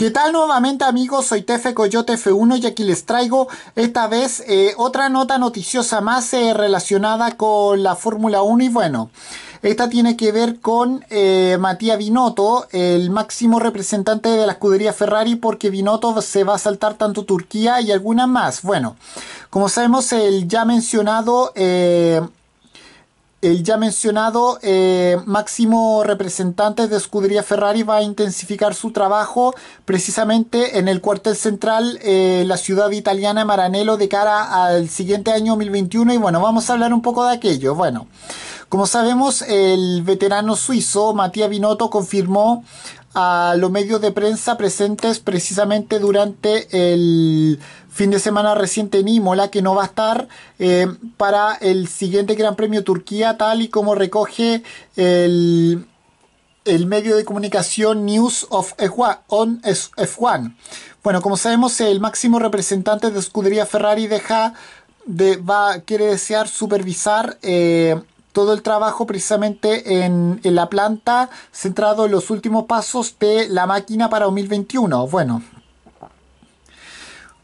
¿Qué tal nuevamente amigos? Soy Tefe Coyote F1 y aquí les traigo esta vez eh, otra nota noticiosa más eh, relacionada con la Fórmula 1 y bueno, esta tiene que ver con eh, Matías Binotto, el máximo representante de la escudería Ferrari porque Binotto se va a saltar tanto Turquía y algunas más. Bueno, como sabemos el ya mencionado el ya mencionado eh, máximo representante de Escudería Ferrari va a intensificar su trabajo precisamente en el cuartel central, eh, la ciudad italiana Maranello, de cara al siguiente año 2021. Y bueno, vamos a hablar un poco de aquello. Bueno. Como sabemos, el veterano suizo Matías Binotto confirmó a los medios de prensa presentes precisamente durante el fin de semana reciente en Imola que no va a estar eh, para el siguiente Gran Premio Turquía tal y como recoge el, medio de comunicación News of F1, on F1. Bueno, como sabemos, el máximo representante de escudería Ferrari deja de va quiere desear supervisar eh, todo el trabajo precisamente en, la planta, centrado en los últimos pasos de la máquina para 2021. Bueno.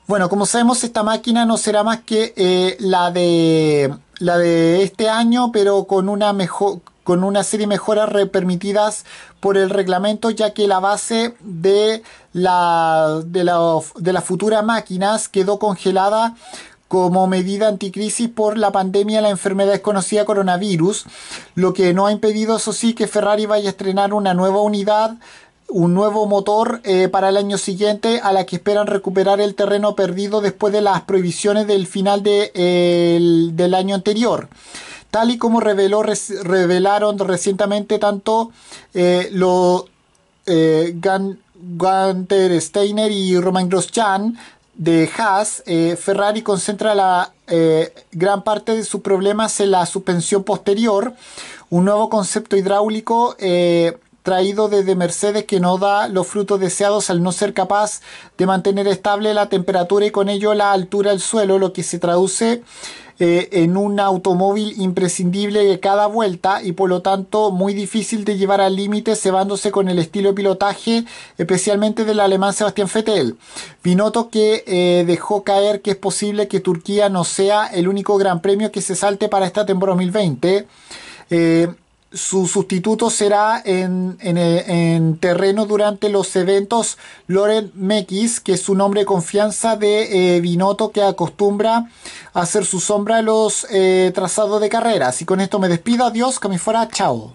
Bueno, como sabemos, esta máquina no será más que eh, la, de, la de este año, pero con una, mejor, con una serie de mejoras permitidas por el reglamento, ya que la base de, la, de, de las futuras máquinas quedó congelada como medida anticrisis por la pandemia la enfermedad desconocida coronavirus, lo que no ha impedido, eso sí, que Ferrari vaya a estrenar una nueva unidad, un nuevo motor eh, para el año siguiente, a la que esperan recuperar el terreno perdido después de las prohibiciones del final de, del año anterior. Tal y como reveló, revelaron recientemente tanto eh, los eh, Gunter Steiner y Roman Grosjean, de Haas, eh, Ferrari concentra la eh, gran parte de sus problemas en la suspensión posterior, un nuevo concepto hidráulico eh, traído desde Mercedes que no da los frutos deseados al no ser capaz de mantener estable la temperatura y con ello la altura del suelo, lo que se traduce eh, en un automóvil imprescindible de cada vuelta y por lo tanto muy difícil de llevar al límite cebándose con el estilo de pilotaje especialmente del alemán Sebastián Fettel. Pinoto que eh, dejó caer que es posible que Turquía no sea el único gran premio que se salte para esta temporada 2020 su sustituto será en, eh, en, terreno durante los eventos Loren Mekis, que es su nombre de confianza de Vinoto, eh, que acostumbra a hacer su sombra a los eh, trazados de carreras. Y con esto me despido, adiós, que me fuera, chao.